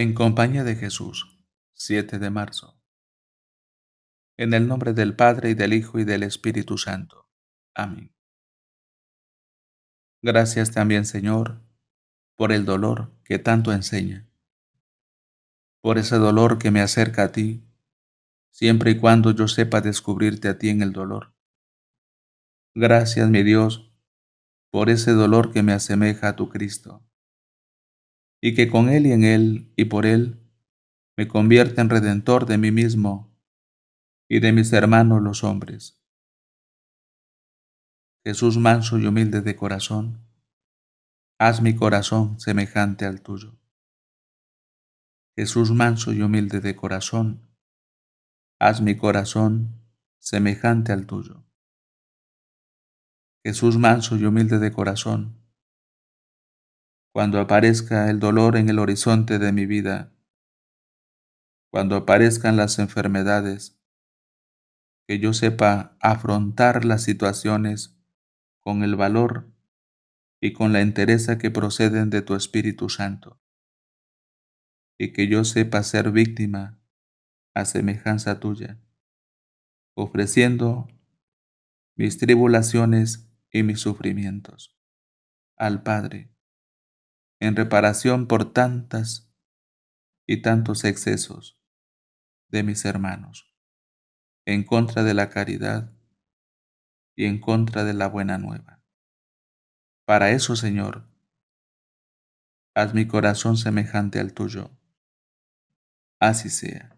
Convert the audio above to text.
En compañía de Jesús, 7 de marzo. En el nombre del Padre y del Hijo y del Espíritu Santo. Amén. Gracias también, Señor, por el dolor que tanto enseña, por ese dolor que me acerca a ti, siempre y cuando yo sepa descubrirte a ti en el dolor. Gracias, mi Dios, por ese dolor que me asemeja a tu Cristo y que con Él y en Él y por Él me convierta en redentor de mí mismo y de mis hermanos los hombres. Jesús manso y humilde de corazón, haz mi corazón semejante al tuyo. Jesús manso y humilde de corazón, haz mi corazón semejante al tuyo. Jesús manso y humilde de corazón, cuando aparezca el dolor en el horizonte de mi vida, cuando aparezcan las enfermedades, que yo sepa afrontar las situaciones con el valor y con la entereza que proceden de tu Espíritu Santo, y que yo sepa ser víctima a semejanza tuya, ofreciendo mis tribulaciones y mis sufrimientos al Padre en reparación por tantas y tantos excesos de mis hermanos, en contra de la caridad y en contra de la buena nueva. Para eso, Señor, haz mi corazón semejante al tuyo. Así sea.